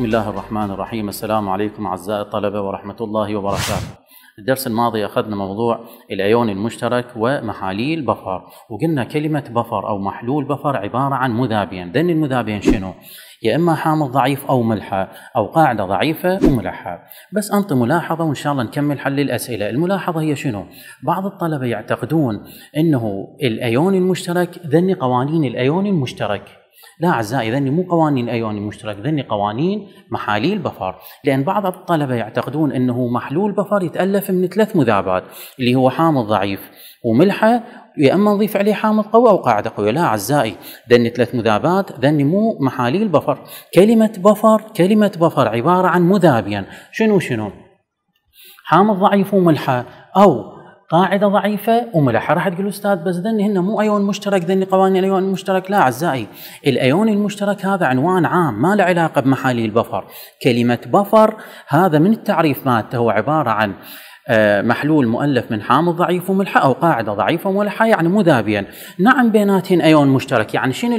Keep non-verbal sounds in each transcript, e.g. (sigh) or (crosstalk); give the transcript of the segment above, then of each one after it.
بسم الله الرحمن الرحيم السلام عليكم أعزائي الطلبة ورحمة الله وبركاته الدرس الماضي أخذنا موضوع الأيون المشترك ومحاليل بفر وقلنا كلمة بفر أو محلول بفر عبارة عن مذابين ذن المذابين شنو؟ يا إما حامض ضعيف أو ملحة أو قاعدة ضعيفة وملحة بس أنت ملاحظة وإن شاء الله نكمل حل الأسئلة الملاحظة هي شنو؟ بعض الطلبة يعتقدون أنه الأيون المشترك ذن قوانين الأيون المشترك لا أعزائي ذني مو قوانين أيوني مشترك ذني قوانين محاليل بفر لأن بعض الطلبة يعتقدون أنه محلول بفر يتألف من ثلاث مذابات اللي هو حامض ضعيف وملحة يا اما نضيف عليه حامض قوي او قاعده قويه لا اعزائي ذني ثلاث مذابات ذني مو محاليل بفر كلمه بفر كلمه بفر عباره عن مذابيا شنو شنو حامض ضعيف وملحه او قاعده ضعيفه وملحه راح تقول استاذ بس ذني هن مو ايون مشترك ذني قوانين الايون المشترك لا اعزائي الايون المشترك هذا عنوان عام ما له علاقه بمحاليل البفر كلمه بفر هذا من التعريف مالته هو عباره عن آه، محلول مؤلف من حامض ضعيف وملحة أو قاعدة ضعيفة وملحة يعني مذابيا نعم بيناتهم أيون مشترك يعني شنو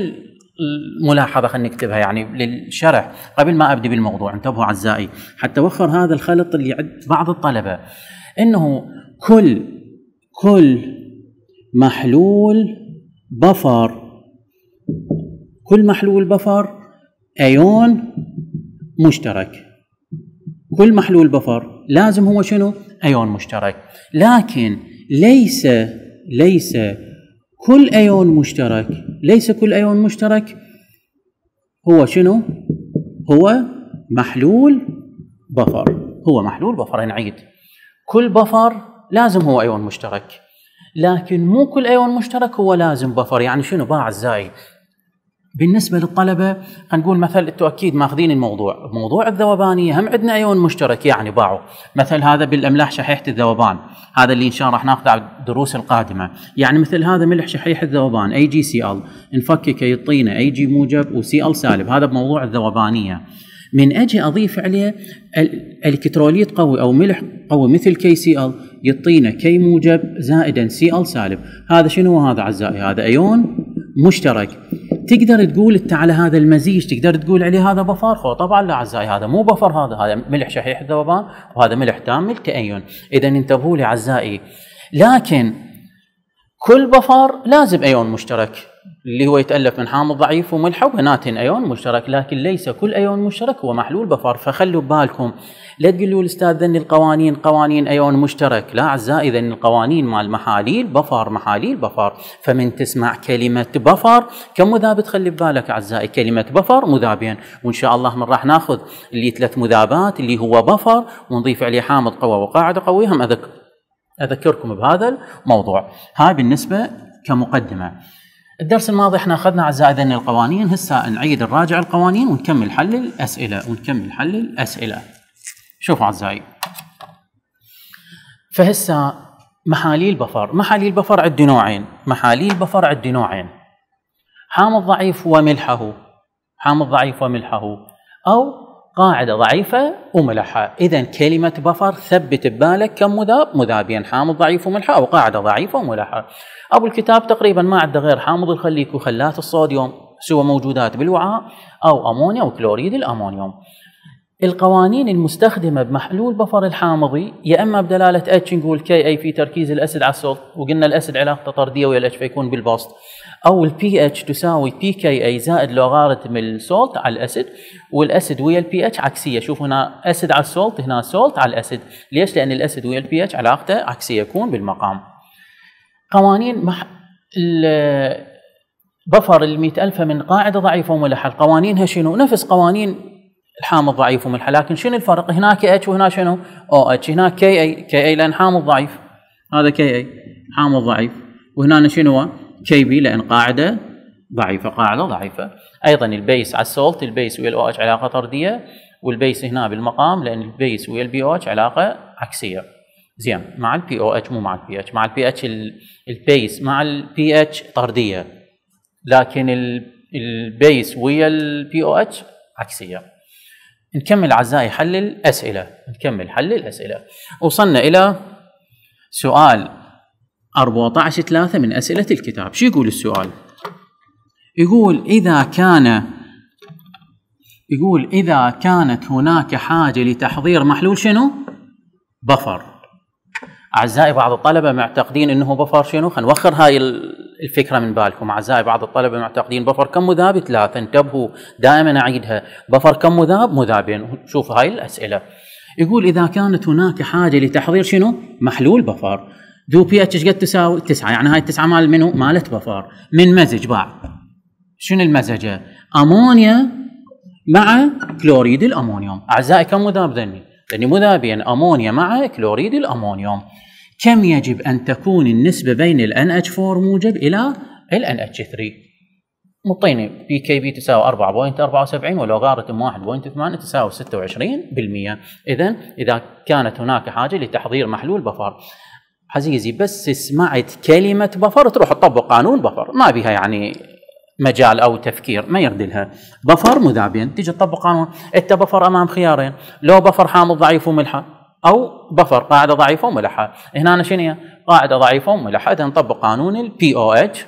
الملاحظة خلينا نكتبها يعني للشرح قبل ما أبدي بالموضوع انتبهوا أعزائي حتى وخر هذا الخلط اللي عند بعض الطلبة أنه كل كل محلول بفر كل محلول بفر ايون مشترك كل محلول بفر لازم هو شنو ايون مشترك لكن ليس ليس كل ايون مشترك ليس كل ايون مشترك هو شنو هو محلول بفر هو محلول بفر نعيد كل بفر لازم هو ايون مشترك لكن مو كل ايون مشترك هو لازم بفر يعني شنو باع الزايد بالنسبه للطلبه خلينا نقول مثل انتم اكيد ماخذين الموضوع موضوع الذوبانيه هم عندنا ايون مشترك يعني باعوا مثل هذا بالاملاح شحيحه الذوبان هذا اللي ان شاء الله راح ناخذه على الدروس القادمه يعني مثل هذا ملح شحيح الذوبان اي جي سي ال نفككه يعطينا اي جي موجب وسي ال سالب هذا بموضوع الذوبانيه من اجي اضيف عليه الكتروليت قوي او ملح قوي مثل كي سي ال يعطينا كي موجب زائدا سي ال سالب هذا شنو هذا اعزائي هذا ايون مشترك تقدر تقول انت على هذا المزيج تقدر تقول عليه هذا بفار خو طبعا لا اعزائي هذا مو بفر هذا هذا ملح شحيح الذوبان وهذا ملح تام كايون اذا انتبهوا لي اعزائي لكن كل بفر لازم ايون مشترك اللي هو يتالف من حامض ضعيف وملح وبناتين ايون مشترك لكن ليس كل ايون مشترك هو محلول بفار فخلوا ببالكم لا تقولوا الاستاذ ذن القوانين قوانين ايون مشترك لا اعزائي ذن القوانين مال محاليل بفار محاليل بفار فمن تسمع كلمه بفر كم مذاب تخلي ببالك اعزائي كلمه بفر مذابين وان شاء الله من راح ناخذ اللي ثلاث مذابات اللي هو بفر ونضيف عليه حامض قوى وقاعده قويه هم اذكركم بهذا الموضوع هاي بالنسبه كمقدمه الدرس الماضي احنا اخذنا اعزائي ذن القوانين هسه نعيد نراجع القوانين ونكمل حل الاسئله ونكمل حل الاسئله شوفوا اعزائي فهسه محاليل بفر محاليل بفر عد نوعين محاليل بفر عد نوعين حامض ضعيف وملحه حامض ضعيف وملحه او قاعدة ضعيفة وملحة إذا كلمة بفر ثبت ببالك كم مذاب مذابين يعني حامض ضعيف وملحة أو قاعدة ضعيفة وملحة أبو الكتاب تقريبا ما عنده غير حامض الخليك وخلات الصوديوم سوى موجودات بالوعاء أو أمونيا وكلوريد الأمونيوم القوانين المستخدمة بمحلول بفر الحامضي يا إما بدلالة اتش نقول كي أي في تركيز الأسد على الصوت وقلنا الأسد علاقته طردية ويا الاتش فيكون بالبسط او البي اتش تساوي بي كي اي زائد لوغاريتم السولت على الاسيد والاسيد ويا البي اتش عكسيه شوف هنا اسيد على السولت هنا سولت على الاسيد ليش؟ لان الاسيد ويا البي اتش علاقته عكسيه يكون بالمقام. قوانين مح... بفر ال ألف من قاعده ضعيفه وملحه قوانينها شنو؟ نفس قوانين الحامض ضعيف وملحه لكن شنو الفرق؟ هناك اتش وهنا شنو؟ او اتش هناك كي اي كي اي لان حامض ضعيف هذا كي اي حامض ضعيف وهنا شنو؟ بي لان قاعده ضعيفه قاعده ضعيفه ايضا البيس على السولت البيس ويا الاو اتش علاقه طرديه والبيس هنا بالمقام لان البيس ويا البي او اتش علاقه عكسيه زين مع البي او اتش مو مع البي اتش مع البي اتش البيس مع البي اتش طرديه لكن البيس ويا البي او اتش عكسيه نكمل اعزائي حل الاسئله نكمل حل الاسئله وصلنا الى سؤال 14 3 من أسئلة الكتاب شو يقول السؤال يقول إذا كان يقول إذا كانت هناك حاجة لتحضير محلول شنو بفر أعزائي بعض الطلبة معتقدين أنه بفر شنو خلينا نوخر هاي الفكرة من بالكم أعزائي بعض الطلبة معتقدين بفر كم مذاب ثلاثة انتبهوا دائما أعيدها بفر كم مذاب مذابين شوف هاي الأسئلة يقول إذا كانت هناك حاجة لتحضير شنو محلول بفر دو بي اتش ايش قد تساوي؟ تسعه يعني هاي التسعه مال منو؟ مالت بفار من مزج باع شنو المزجه؟ امونيا مع كلوريد الامونيوم اعزائي كم مذاب ذني؟ ذني مذابين يعني امونيا مع كلوريد الامونيوم كم يجب ان تكون النسبه بين الان اتش 4 موجب الى الان اتش 3 مطيني بي كي بي تساوي 4.74 ولوغارتم 1.8 تساوي 26% اذا اذا كانت هناك حاجه لتحضير محلول بفار عزيزي بس سمعت كلمة بفر تروح تطبق قانون بفر ما بها يعني مجال او تفكير ما يردلها بفر مذابين تيجي تطبق قانون انت بفر امام خيارين لو بفر حامض ضعيف وملحه او بفر قاعده ضعيفه وملحه هنا شنو قاعده ضعيفه وملحه اذا نطبق قانون البي او اتش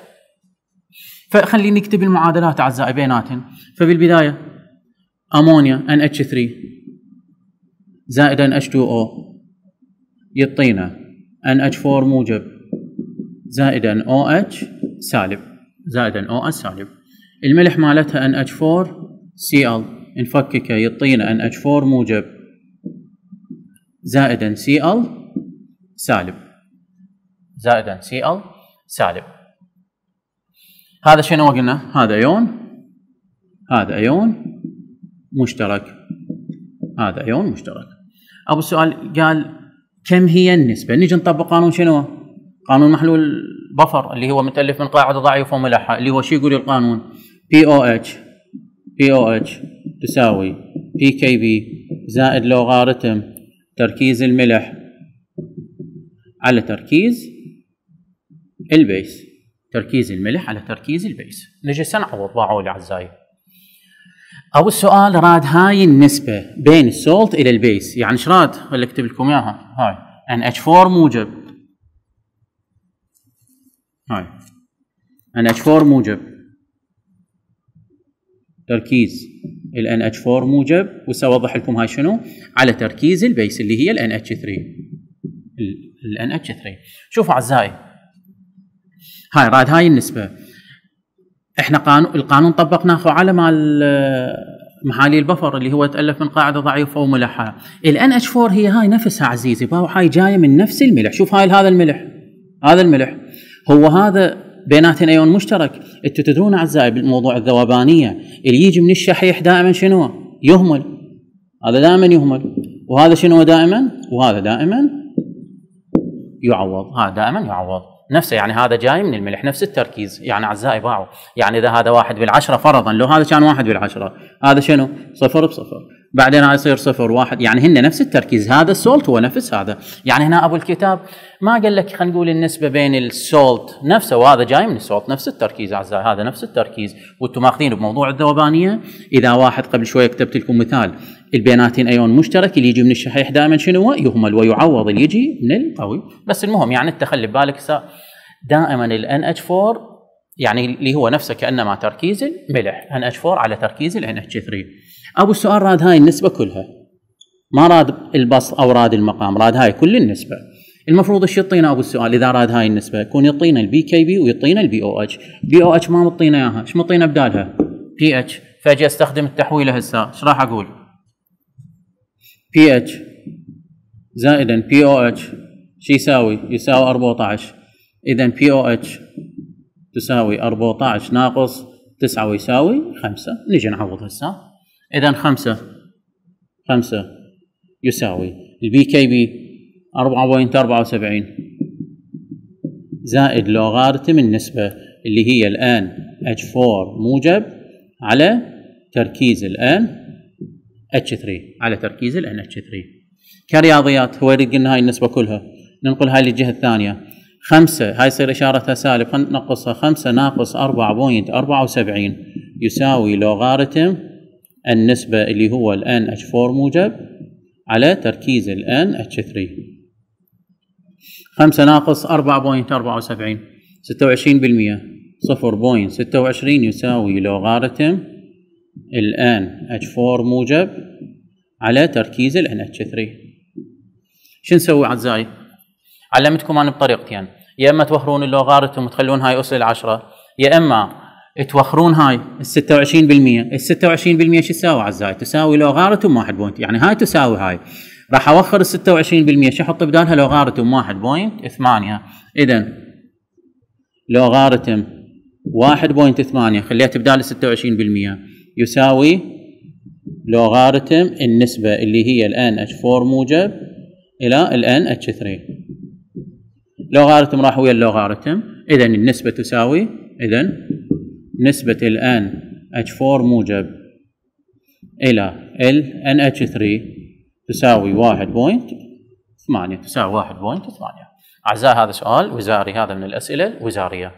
فخلي نكتب المعادلات اعزائي بيناتهم فبالبدايه امونيا nh 3 زائد nh 2 NH2O يعطينا NH4 موجب زائدا OH سالب زائدا OH سالب الملح مالتها NH4 Cl نفككه يعطينا NH4 موجب زائدا Cl سالب زائدا Cl سالب هذا شنو قلنا هذا ايون هذا ايون مشترك هذا ايون مشترك ابو السؤال قال كم هي النسبة نجي نطبق قانون شنو قانون محلول بفر اللي هو متألف من قاعدة ضعيفة وملحة اللي هو شو يقول القانون بي او اتش بي او اتش تساوي بي كي بي زائد لوغارتم تركيز الملح على تركيز البيس تركيز الملح على تركيز البيس نجي سنعوض ضاعوا الأعزائي او السؤال راد هاي النسبه بين السولت الى البيس يعني ايش راد؟ اللي اكتب لكم اياها هاي ان اتش 4 موجب هاي ان اتش 4 موجب تركيز ال NH4 موجب وسأوضح لكم هاي شنو على تركيز البيس اللي هي ال NH3 ال NH3 شوفوا أعزائي هاي راد هاي النسبة احنا قانون القانون طبقناه على مال آه، محالي البفر اللي هو تالف من قاعده ضعيفه وملحه الان اتش 4 هي هاي نفسها عزيزي باو هاي جايه من نفس الملح شوف هاي هذا الملح هذا الملح هو هذا بيناتنا ايون مشترك انتم تدرون اعزائي بالموضوع الذوبانيه اللي يجي من الشحيح دائما شنو يهمل هذا دائما يهمل وهذا شنو دائما وهذا دائما يعوض هذا دائما يعوض نفسه يعني هذا جاي من الملح نفس التركيز يعني اعزائي باعوا يعني اذا هذا واحد بالعشره فرضا لو هذا كان واحد بالعشره هذا شنو؟ صفر بصفر بعدين هاي يصير صفر واحد يعني هن نفس التركيز هذا السولت هو نفس هذا يعني هنا ابو الكتاب ما قال لك خلينا نقول النسبه بين السولت نفسه وهذا جاي من السولت نفس التركيز اعزائي هذا نفس التركيز وانتم ماخذين بموضوع الذوبانيه اذا واحد قبل شويه كتبت لكم مثال البيناتين ايون مشترك اللي يجي من الشحيح دائما شنو هو؟ يهمل ويعوض اللي يجي من القوي بس المهم يعني انت خلي ببالك دائما ال NH4 يعني اللي هو نفسه كانما تركيز ملح ان اتش 4 على تركيز الان اتش 3 ابو السؤال راد هاي النسبه كلها ما راد البسط او راد المقام راد هاي كل النسبه المفروض ايش يعطينا ابو السؤال اذا راد هاي النسبه يكون يعطينا البي كي بي ويعطينا البي او اتش بي او اتش ما مطينا اياها ايش مطينا بدالها بي اتش فاجي استخدم التحويله هسه ايش راح اقول بي اتش زائدا بي او اتش شو يساوي يساوي 14 اذا بي او اتش تساوي 14 ناقص 9 ويساوي 5 نجي نعوض هسه اذا 5 5 يساوي البي كي بي 4.74 زائد لوغارتم النسبة اللي هي الآن H4 موجب على تركيز الآن H3 على تركيز الآن H3 كرياضيات هو قلنا هاي النسبة كلها ننقل هاي للجهة الثانية خمسة هاي يصير إشارتها سالب خلينا ننقصها خمسة ناقص أربعة بوينت أربعة وسبعين يساوي لوغارتم النسبة اللي هو ال NH4 موجب على تركيز ال NH3 خمسة ناقص أربعة بوينت أربعة وسبعين ستة وعشرين بالمية صفر بوينت ستة وعشرين يساوي لوغارتم ال NH4 موجب على تركيز ال NH3 شو نسوي أعزائي؟ علمتكم انا بطريقتين يعني. يا اما توخرون اللوغاريتم وتخلون هاي اس للعشره يا اما توخرون هاي ال 26% ال 26% شو تساوي اعزائي؟ تساوي لوغاريتم 1.8 يعني هاي تساوي هاي راح اوخر ال 26% شو احط بدالها لوغاريتم 8 اذا لوغاريتم 1.8 خليت بدال 26% يساوي لوغاريتم النسبة اللي هي الـ NH4 موجب إلى الـ NH3 لوغارتم راح ويا اللوغارتم اذا النسبه تساوي اذا نسبه الان اتش 4 موجب الى ال ان اتش 3 تساوي 1.8 تساوي 1.8 اعزائي هذا سؤال وزاري هذا من الاسئله الوزاريه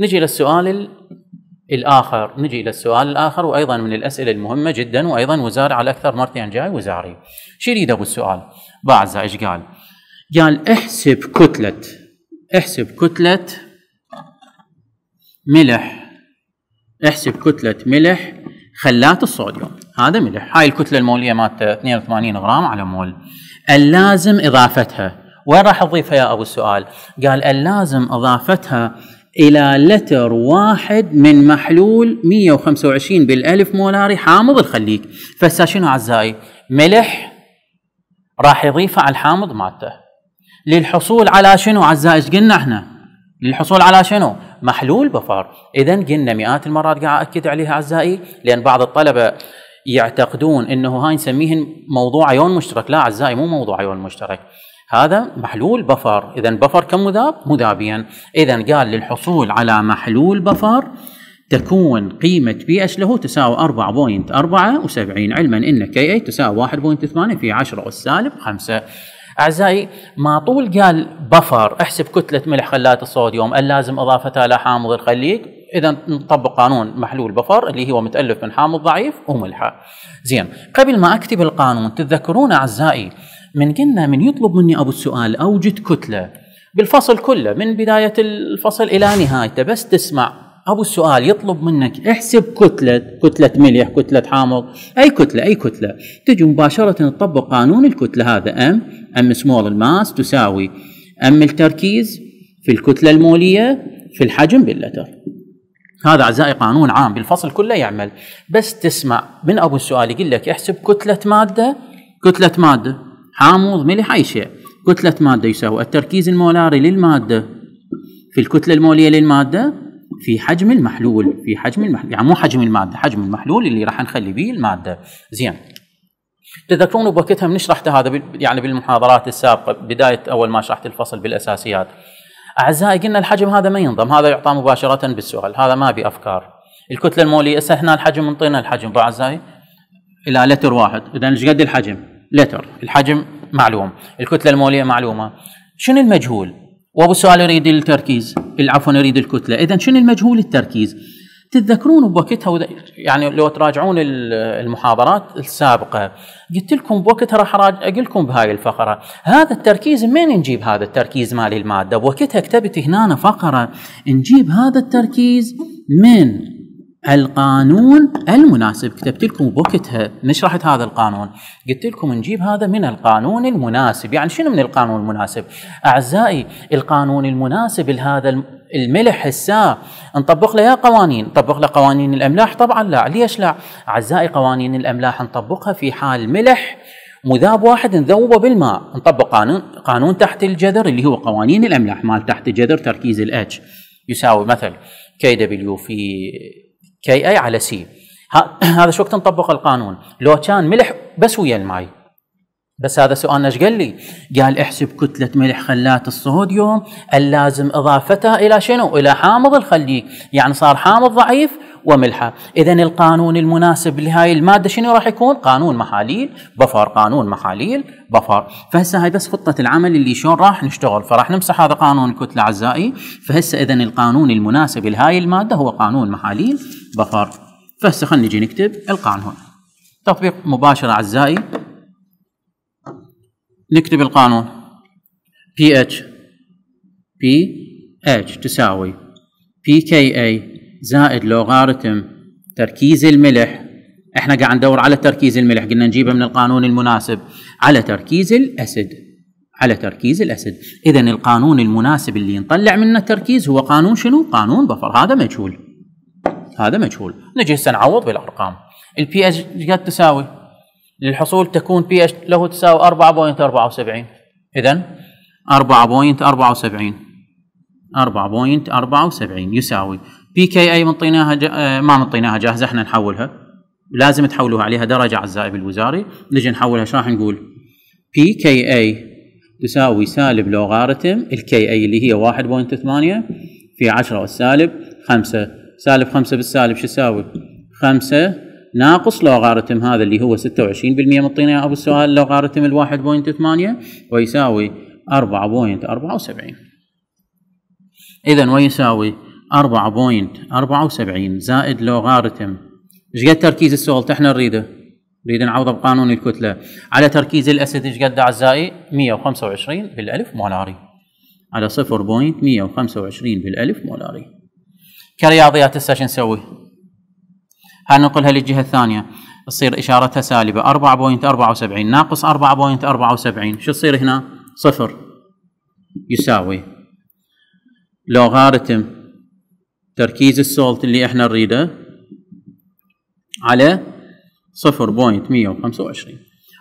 نجي للسؤال الاخر نجي الى السؤال الاخر وايضا من الاسئله المهمه جدا وايضا وزاري على اكثر مرتين جاي وزاري شو يريد ابو السؤال باعزائي ايش قال؟ قال احسب كتله احسب كتلة ملح احسب كتلة ملح خلات الصوديوم هذا ملح هاي الكتلة المولية مالته 82 غرام على مول اللازم إضافتها وين راح أضيفها يا أبو السؤال قال اللازم إضافتها إلى لتر واحد من محلول 125 بالألف مولاري حامض الخليك فهسه شنو أعزائي ملح راح يضيفه على الحامض مالته للحصول على شنو عزائز قلنا احنا للحصول على شنو محلول بفر اذا قلنا مئات المرات قاعد اكد عليها اعزائي لان بعض الطلبه يعتقدون انه هاي نسميه موضوع عيون مشترك لا اعزائي مو موضوع عيون مشترك هذا محلول بفر اذا بفر كم مذاب مذابيا اذا قال للحصول على محلول بفر تكون قيمة بي اس له تساوي 4.74 علما ان كي اي تساوي 1.8 في 10 والسالب 5 أعزائي ما طول قال بفر احسب كتلة ملح خلات الصوديوم اللازم إضافتها لحامض الخليج إذا نطبق قانون محلول بفر اللي هو متألف من حامض ضعيف وملحة زين قبل ما أكتب القانون تتذكرون أعزائي من قلنا من يطلب مني أبو السؤال أوجد كتلة بالفصل كله من بداية الفصل إلى نهايته بس تسمع ابو السؤال يطلب منك احسب كتله كتله ملح كتله حامض اي كتله اي كتله تجي مباشره تطبق قانون الكتله هذا ام ام سمول الماس تساوي ام التركيز في الكتله الموليه في الحجم باللتر هذا اعزائي قانون عام بالفصل كله يعمل بس تسمع من ابو السؤال يقول لك احسب كتله ماده كتله ماده حامض ملح اي شيء كتله ماده يساوي التركيز المولاري للماده في الكتله الموليه للماده في حجم المحلول في حجم المحلول يعني مو حجم الماده حجم المحلول اللي راح نخلي به الماده زين تذكرون بوقتها من شرحت هذا يعني بالمحاضرات السابقه بدايه اول ما شرحت الفصل بالاساسيات اعزائي قلنا الحجم هذا ما ينضم هذا يعطى مباشره بالسؤال هذا ما بافكار الكتله الموليه هسه هنا الحجم انطينا الحجم اعزائي الى لتر واحد اذا ايش قد الحجم لتر الحجم معلوم الكتله الموليه معلومه شنو المجهول وابو سؤال يريد التركيز العفو يريد الكتله اذا شنو المجهول التركيز تتذكرون بوقتها يعني لو تراجعون المحاضرات السابقه قلت لكم بوقتها راح اقول لكم بهاي الفقره هذا التركيز من نجيب هذا التركيز مال الماده بوقتها كتبت هنا فقره نجيب هذا التركيز من القانون المناسب كتبت لكم بوقتها نشرحت هذا القانون قلت لكم نجيب هذا من القانون المناسب يعني شنو من القانون المناسب أعزائي القانون المناسب لهذا الملح الساء نطبق له يا قوانين نطبق له قوانين الأملاح طبعا لا ليش لا أعزائي قوانين الأملاح نطبقها في حال ملح مذاب واحد نذوبه بالماء نطبق قانون قانون تحت الجذر اللي هو قوانين الأملاح مال تحت الجذر تركيز الاتش يساوي مثل كي دبليو في كي اي على سي (clears throat) هذا شو وقت نطبق القانون لو كان ملح بس ويا الماي بس هذا سؤالنا ايش قال لي؟ قال احسب كتلة ملح خلات الصوديوم اللازم اضافتها الى شنو؟ الى حامض الخليج، يعني صار حامض ضعيف وملحة إذا القانون المناسب لهاي المادة شنو راح يكون قانون محاليل بفر قانون محاليل بفر فهسه هاي بس خطة العمل اللي شلون راح نشتغل فراح نمسح هذا قانون الكتلة أعزائي فهسه إذا القانون المناسب لهاي المادة هو قانون محاليل بفر فهسه خلينا نجي نكتب القانون تطبيق مباشر أعزائي نكتب القانون pH pH تساوي pKa زائد لوغارتم تركيز الملح احنا قاعد ندور على تركيز الملح قلنا نجيبه من القانون المناسب على تركيز الاسد على تركيز الاسد اذا القانون المناسب اللي نطلع منه التركيز هو قانون شنو قانون بفر هذا مجهول هذا مجهول نجي هسه نعوض بالارقام البي اتش قد تساوي للحصول تكون بي اتش له تساوي 4.74 اذا 4.74 4.74 يساوي بي كي اي منطيناها جا... آه، ما منطيناها جاهزه احنا نحولها لازم تحولوها عليها درجه على الوزاري نجي نحولها شو راح نقول؟ بي كي اي تساوي سالب لوغارتم الكي اي اللي هي 1.8 في 10 والسالب 5 سالب 5 بالسالب شو يساوي؟ 5 ناقص لوغارتم هذا اللي هو 26% يا ابو السؤال لوغارتم ال 1.8 ويساوي 4.74 اذا ويساوي أربعة بوينت أربعة وسبعين زائد لوغارتم ايش قد تركيز السولت احنا نريده نريد نعوضه بقانون الكتلة على تركيز الأسد ايش قد أعزائي 125 بالألف مولاري على 0.125 بالألف مولاري كرياضيات هسه شو نسوي؟ ننقلها للجهة الثانية تصير إشارتها سالبة 4.74 ناقص 4.74 شو تصير هنا؟ صفر يساوي لوغارتم تركيز السولت اللي احنا نريده على 0.125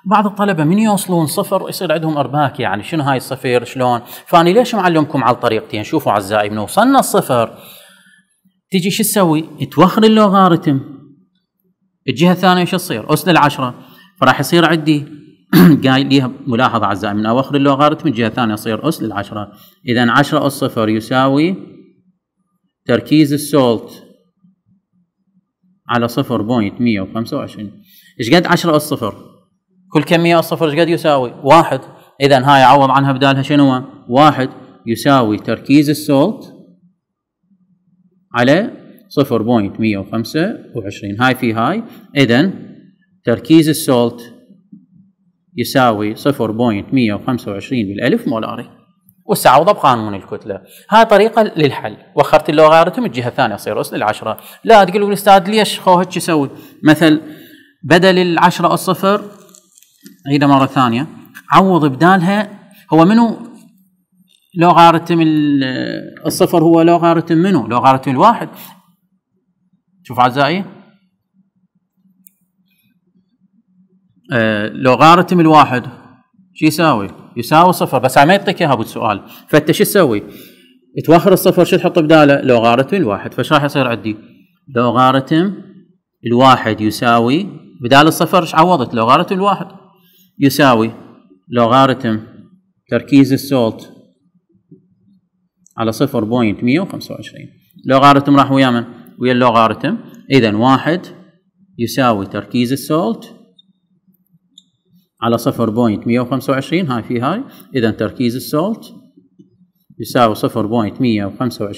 بعض الطلبة من يوصلون صفر يصير عندهم ارباك يعني شنو هاي الصفر شلون فاني ليش معلمكم على الطريقتين شوفوا عزائي من وصلنا الصفر تجي شو تسوي توخر اللوغاريتم الجهة الثانية شو تصير أس للعشرة فراح يصير عندي (clears throat) قايل ليها ملاحظة عزائي من اواخر اللوغاريتم الجهة الثانية يصير أس للعشرة اذا 10 أس صفر يساوي تركيز السولت على صفر بوينت مية وخمسة وعشرين ايش قد عشرة اس صفر كل كمية اس صفر ايش قد يساوي واحد اذا هاي عوض عنها بدالها شنو واحد يساوي تركيز السولت على صفر بوينت مية وخمسة وعشرين هاي في هاي اذا تركيز السولت يساوي صفر بوينت مية وخمسة وعشرين بالالف مولاري واستعوضه بقانون الكتله، هاي طريقه للحل، وخرت اللوغاريتم الجهه الثانيه يصير اس للعشره، لا تقول الاستاذ ليش خو هيك يسوي؟ مثل بدل العشره الصفر صفر عيدها مره ثانيه، عوض بدالها هو منو لوغاريتم الصفر هو لوغاريتم منو؟ لوغاريتم الواحد. شوف اعزائي آه، لوغاريتم الواحد شو يساوي؟ يساوي صفر بس ما يعطيك اياها بالسؤال فانت شو تسوي؟ تواخر الصفر شو تحط بداله؟ لوغاريتم الواحد فايش راح يصير عندي؟ لوغاريتم الواحد يساوي بدال الصفر ايش عوضت؟ لوغاريتم الواحد يساوي لوغاريتم تركيز السولت على 0.125 لوغاريتم راح ويا من؟ ويا اللوغاريتم اذا واحد يساوي تركيز السولت على 0.125 هاي في هاي اذا تركيز السولت يساوي 0.125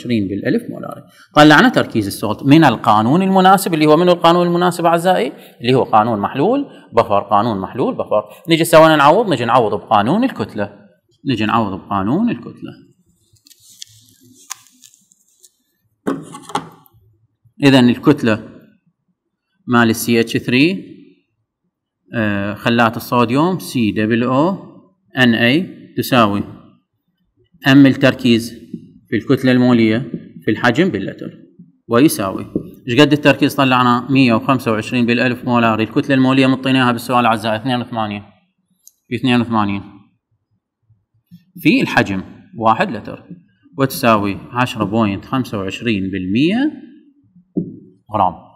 بالالف مولاري طلعنا طيب، تركيز السولت من القانون المناسب اللي هو من القانون المناسب اعزائي اللي هو قانون محلول بفر قانون محلول بفر نجي سوينا نعوض نجي نعوض بقانون الكتله نجي نعوض بقانون الكتله اذا الكتله مال السي اتش 3 آه، خلات الصوديوم سي دبل او ان اي تساوي ام التركيز في الكتله الموليه في الحجم باللتر ويساوي ايش قد التركيز طلعنا 125 بالالف مولار الكتله الموليه مطيناها بالسؤال اعزائي 82 في 82 في الحجم 1 لتر وتساوي 10.25% غرام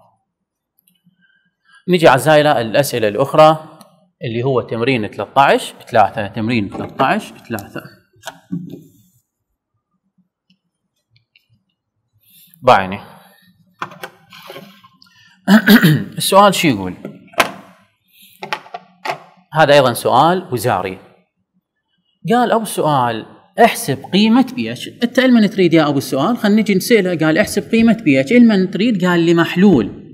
نجي على الزايله الاسئله الاخرى اللي هو تمرين 13 ثلاثة تمرين 13 ثلاثة بعيني (coughs) السؤال شو يقول؟ هذا ايضا سؤال وزاري قال ابو السؤال احسب قيمة بي اتش، انت المن تريد يا ابو السؤال؟ خلينا نجي نسأله قال احسب قيمة بي اتش، المن تريد؟ قال لمحلول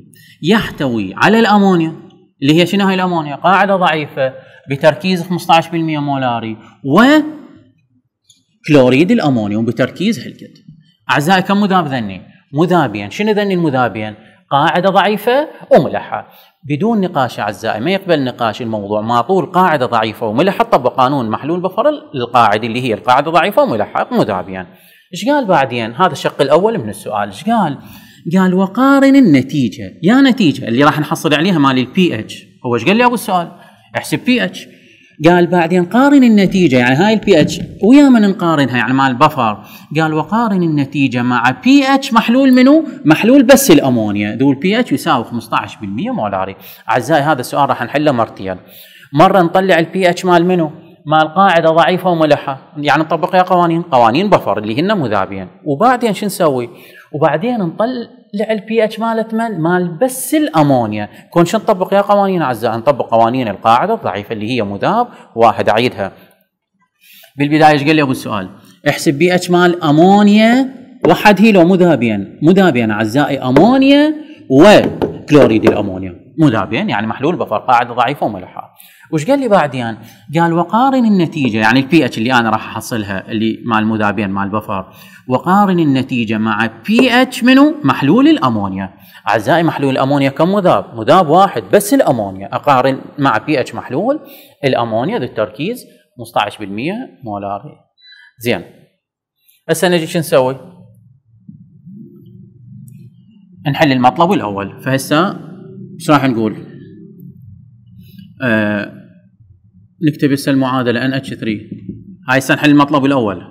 يحتوي على الامونيا اللي هي شنو هي الامونيا؟ قاعده ضعيفه بتركيز 15% مولاري و كلوريد الامونيوم بتركيز هلكت. اعزائي كم مذاب ذني؟ مذابين، شنو ذني المذابين؟ قاعده ضعيفه وملحه. بدون نقاش اعزائي ما يقبل نقاش الموضوع ما طول قاعده ضعيفه وملحه طبق قانون محلول بفر القاعده اللي هي القاعده ضعيفه وملحه مذابين. ايش قال بعدين؟ هذا الشق الاول من السؤال، ايش قال؟ قال وقارن النتيجه يا نتيجه اللي راح نحصل عليها مال البي اتش هو ايش قال لي اول سؤال احسب بي اتش قال بعدين قارن النتيجه يعني هاي البي اتش ويا من نقارنها يعني مال البفر قال وقارن النتيجه مع بي اتش محلول منو؟ محلول بس الامونيا ذو البي اتش يساوي 15% مولاري اعزائي هذا السؤال راح نحله مرتين مره نطلع البي اتش مال منو؟ مال قاعده ضعيفه وملحه يعني نطبق يا قوانين قوانين بفر اللي هن مذابين وبعدين شو نسوي وبعدين نطلع البي اتش مالت من مال بس الامونيا كون شو نطبق يا قوانين اعزائي نطبق قوانين القاعده الضعيفه اللي هي مذاب واحد اعيدها بالبدايه ايش قال لي ابو السؤال احسب بي اتش مال امونيا وحد لو مذابين مذابين اعزائي امونيا وكلوريد الامونيا مذابين يعني محلول بفر قاعده ضعيفه وملحه وش قال لي بعدين؟ قال وقارن النتيجه يعني البي اتش اللي انا راح احصلها اللي مال المذابين مال البفر وقارن النتيجه مع بي اتش منو؟ محلول الامونيا. اعزائي محلول الامونيا كم مذاب؟ مذاب واحد بس الامونيا، اقارن مع بي اتش محلول الامونيا ذو التركيز 15% مولاري. زين. هسه نجي شو نسوي؟ نحل المطلب الاول، فهسه ايش راح نقول؟ آه، نكتب هسه المعادله ان اتش 3 هاي هسه نحل المطلب الاول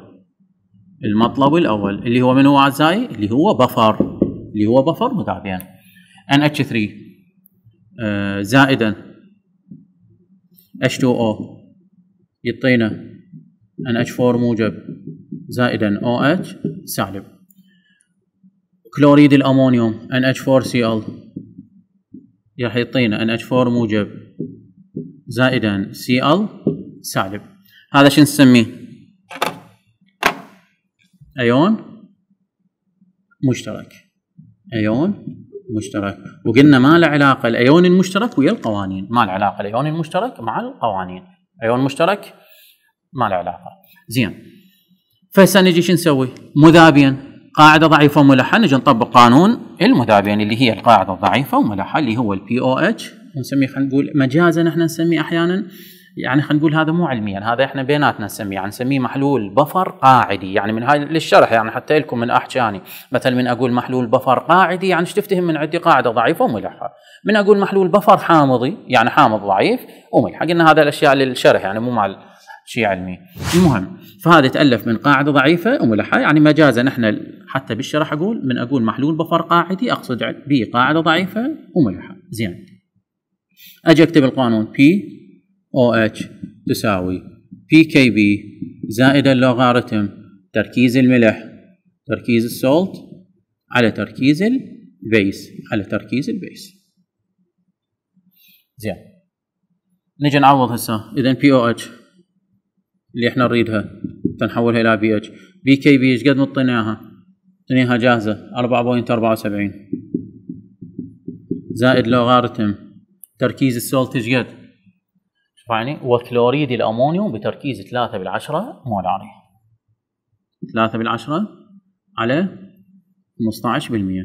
المطلب الاول اللي هو من هو اعزائي اللي هو بفر اللي هو بفر متابعين ان اتش 3 زايدا زائدا H2O يعطينا ان اتش 4 موجب زائدا OH سالب كلوريد الامونيوم ان اتش 4 cl راح يعطينا ان اتش 4 موجب زائدا سي ال سالب هذا شو نسميه؟ ايون مشترك ايون مشترك وقلنا ما له علاقه الايون المشترك ويا القوانين ما له علاقه الايون المشترك مع القوانين ايون مشترك ما له علاقه زين فهسه نجي شو نسوي؟ مذابين قاعده ضعيفه وملحه نجي نطبق قانون المذابين اللي هي القاعده الضعيفه وملحه اللي هو البي او اتش نسميه خلينا نقول مجازا احنا نسميه احيانا يعني خلينا نقول هذا مو علميا هذا احنا بيناتنا نسميه يعني نسميه محلول بفر قاعدي يعني من هاي للشرح يعني حتى لكم من احجاني مثلا من اقول محلول بفر قاعدي يعني ايش تفتهم من عندي قاعده ضعيفه وملحه من اقول محلول بفر حامضي يعني حامض ضعيف وملحه قلنا هذا الاشياء للشرح يعني مو مع شيء علمي المهم فهذا يتالف من قاعده ضعيفه وملحه يعني مجازا احنا حتى بالشرح اقول من اقول محلول بفر قاعدي اقصد به قاعده ضعيفه وملحه زين اجي اكتب القانون بي او اتش تساوي بي كي بي زائد اللوغاريتم تركيز الملح تركيز السولت على تركيز البيس على تركيز البيس زين نجي نعوض هسه اذا بي او اتش اللي احنا نريدها تنحولها الى بي اتش بي كي بي ايش قد مطيناها؟ مطيناها جاهزه 4.74 زائد لوغاريتم تركيز السولتج قد يعني وكلوريد الامونيوم بتركيز 3 بالعشرة مولاري 3 بالعشرة على 15% بالمئه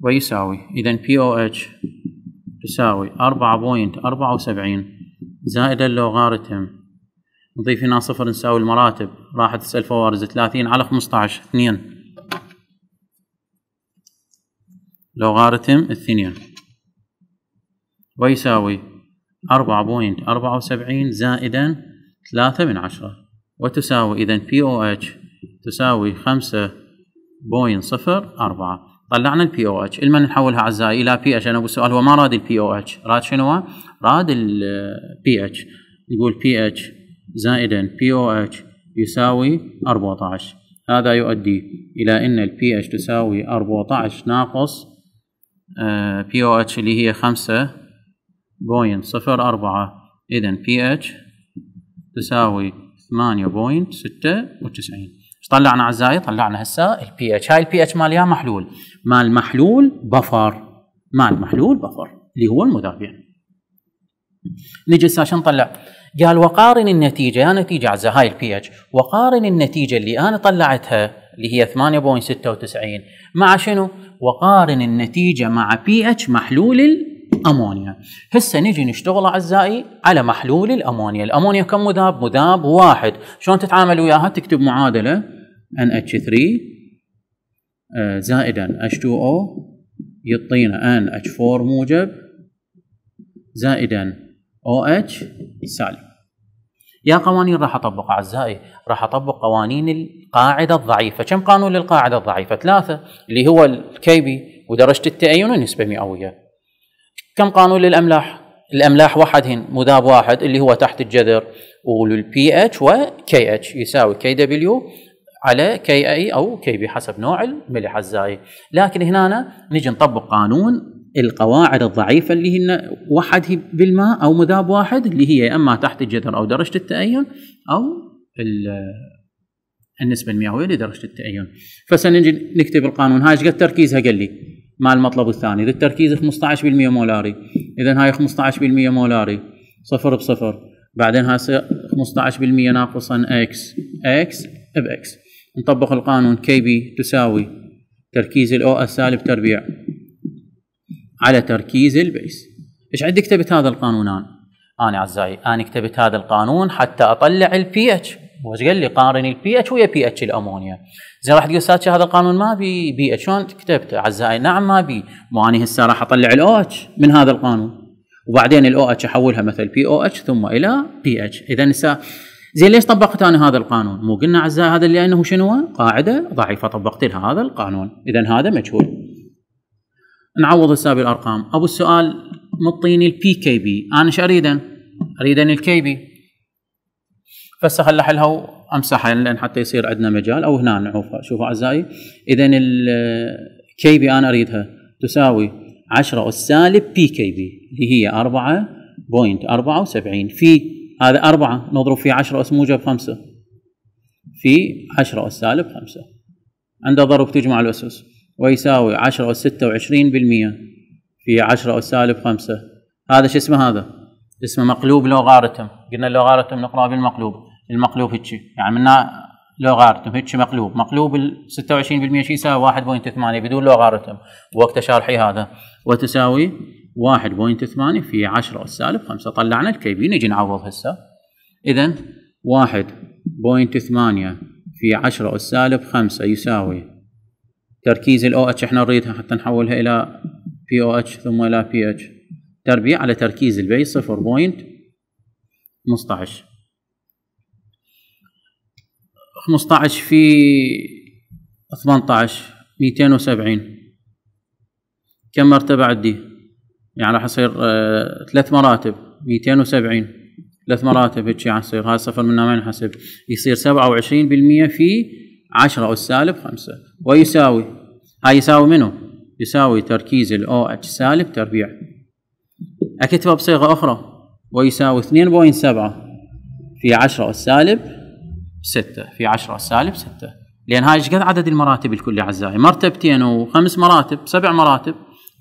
ويساوي اذا بي او اتش تساوي 4.74 زائد اللوغاريتم نضيف هنا صفر نساوي المراتب راحت تسأل فوارز 30 على 15 2 لوغاريتم الثنين ويساوي 4.74 زائدا 3 من عشرة وتساوي إذا بي أو اتش تساوي 5.04 طلعنا البي او اتش لمن نحولها اعزائي الى بي اتش انا بالسؤال هو ما راد البي او اتش راد شنو راد البي اتش يقول بي اتش زائدا بي او اتش يساوي 14 هذا يؤدي الى ان البي اتش تساوي 14 ناقص بي او اتش اللي هي 5 بوينت صفر أربعة إذا بي اتش تساوي ثمانية بوينت ستة وتسعين ايش طلعنا أعزائي؟ طلعنا هسه البي اتش هاي البي اتش مال يا محلول مال محلول بفر مال محلول بفر اللي هو المذابيع نجي هسه نطلع؟ قال وقارن النتيجة يا نتيجة أعزائي هاي البي اتش وقارن النتيجة اللي أنا طلعتها اللي هي 8.96 مع شنو؟ وقارن النتيجة مع بي اتش محلول امونيا هسه نجي نشتغل اعزائي على محلول الامونيا الامونيا كم مذاب مذاب واحد شلون تتعامل وياها تكتب معادله NH3 آه، زائدا H2O يعطينا NH4 موجب زائدا OH سالب يا قوانين راح اطبق اعزائي راح اطبق قوانين القاعده الضعيفه كم قانون للقاعده الضعيفه ثلاثه اللي هو الكيبي ودرجه التأين والنسبه المئويه كم قانون للاملاح الاملاح وحدهن مذاب واحد اللي هو تحت الجذر والبي اتش وكي اتش يساوي كي دبليو على كي اي او كي بي حسب نوع الملح الزائد لكن هنا نجي نطبق قانون القواعد الضعيفة اللي هن وحده بالماء أو مذاب واحد اللي هي يا إما تحت الجذر أو درجة التأين أو النسبة المئوية لدرجة التأين فسنجي نكتب القانون هاي ايش قد تركيزها قال لي مع المطلب الثاني اذا التركيز 15% مولاري اذا هاي 15% مولاري صفر بصفر بعدين هاي 15% ناقصا اكس اكس باكس نطبق القانون كي بي تساوي تركيز الاو اس سالب تربيع على تركيز البيس ايش عندي كتبت هذا القانون انا انا اعزائي انا كتبت هذا القانون حتى اطلع البي اتش وايش قال لي قارن البي اتش ويا بي اتش الامونيا زين راح تقول ساتشي هذا القانون ما بي بيئه شلون كتبته اعزائي نعم ما بي مو اني هسه راح اطلع الاو اتش من هذا القانون وبعدين الاو اتش احولها مثل بي او اتش ثم الى بي اتش اذا هسه زين ليش طبقت انا هذا القانون؟ مو قلنا اعزائي هذا لانه شنو؟ قاعده ضعيفه طبقت لها هذا القانون، اذا هذا مجهول. نعوض هسه بالارقام، ابو السؤال مطيني البي كي بي، انا ايش اريدن؟ اريدن الكي بي. بس خل احلها امسحها يعني لان حتى يصير عندنا مجال او هنا نعوفها شوفوا اعزائي اذا الكي بي انا اريدها تساوي 10 اس سالب بي كي بي اللي هي 4.74 في هذا 4 نضرب في 10 اس موجب 5 في 10 اس سالب 5 عند ضرب تجمع الاسس ويساوي 10 اس 26% في 10 اس سالب 5 هذا شو اسمه هذا اسمه مقلوب لوغارتم قلنا اللوغارتم نقرأ بالمقلوب المقلوب هيك يعني منا لوغارتم هيك مقلوب مقلوب ال 26% شي يساوي 1.8 بدون لوغارتم وقت شارحي هذا وتساوي 1.8 في 10 أس سالب 5 طلعنا الكي بي نجي نعوض هسه إذا 1.8 في 10 أس سالب 5 يساوي تركيز ال OH احنا نريدها حتى نحولها إلى POH ثم إلى PH تربيع على تركيز البي 0.15 15 في 18 270 كم مرتبة عندي؟ يعني راح يصير آه، ثلاث مراتب 270 ثلاث مراتب هيك يصير هذا صفر منها ما ينحسب يصير 27% في 10 أو سالب 5 ويساوي هاي يساوي منه؟ يساوي تركيز ال او اتش سالب تربيع أكتبها بصيغة أخرى ويساوي 2.7 في 10 أو سالب 6 في 10 سالب 6 لان هاي ايش قد عدد المراتب الكلي اعزائي مرتبتين وخمس مراتب سبع مراتب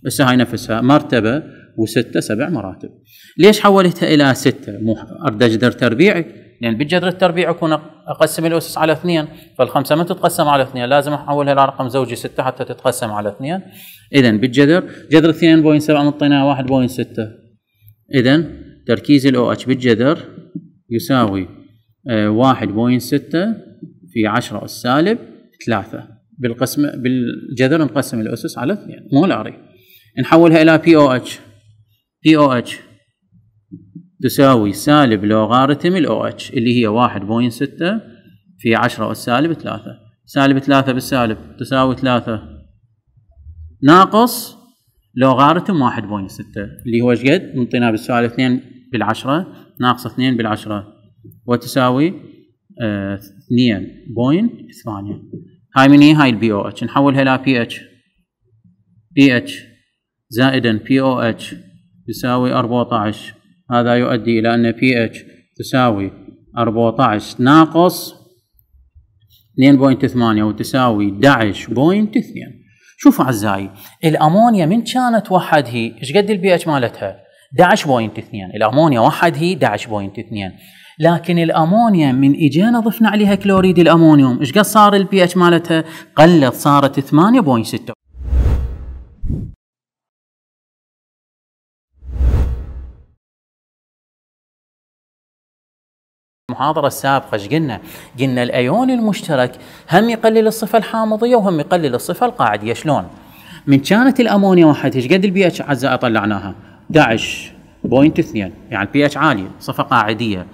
بس هاي نفسها مرتبه وستة سبع مراتب ليش حولتها الى ستة مو ارد جذر تربيعي لان بالجذر التربيعي اكون اقسم الاسس على اثنين فالخمسه ما تتقسم على اثنين لازم احولها الى رقم زوجي ستة حتى تتقسم على اثنين اذا بالجذر جذر 2.7 مطيناها 1.6 اذا تركيز الاو OH اتش بالجذر يساوي واحد بوين ستة في عشرة السالب سالب ثلاثة بالقسم بالجذر نقسم الأسس على اثنين لاري نحولها إلى بي أو اتش بي أو اتش تساوي سالب لوغاريتم الأو اتش اللي هي واحد بوين ستة في عشرة السالب سالب ثلاثة سالب ثلاثة بالسالب تساوي ثلاثة ناقص لوغاريتم واحد بوين ستة اللي هو ايش قد؟ منطينا بالسؤال اثنين بالعشرة ناقص اثنين بالعشرة وتساوي 2.8 هاي من هي هاي البي او اتش نحولها الى بي اتش بي اتش زائدا بي او اتش يساوي 14 هذا يؤدي الى ان بي اتش تساوي 14 ناقص 2.8 وتساوي 11.2 شوفوا اعزائي الامونيا من كانت هي ايش قد البي اتش مالتها؟ 11.2 الامونيا واحد هي 11.2 لكن الامونيا من اجينا ضفنا عليها كلوريد الامونيوم ايش قد صار البي اتش مالتها قلت صارت 8.6 المحاضرة السابقة ايش قلنا؟ قلنا الايون المشترك هم يقلل الصفة الحامضية وهم يقلل الصفة القاعدية شلون؟ من كانت الامونيا واحد ايش قد البي اتش اعزائي طلعناها؟ 11.2 يعني البي اتش عاليه صفقه عاديه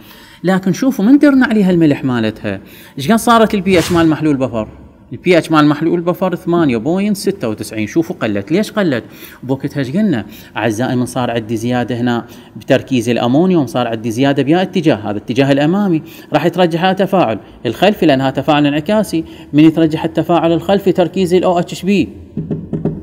لكن شوفوا من درنا عليها الملح مالتها ايش قد صارت البي اتش مال محلول بفر البي اتش مال محلول بفر 8.96 شوفوا قلت ليش قلت بوقتها ايش قلنا اعزائي من صار عندي زياده هنا بتركيز الامونيوم صار عندي زياده بيا اتجاه هذا الاتجاه الامامي راح يترجح على تفاعل الخلفي لانها تفاعل انعكاسي من يترجح التفاعل الخلفي تركيز الاو اتش بي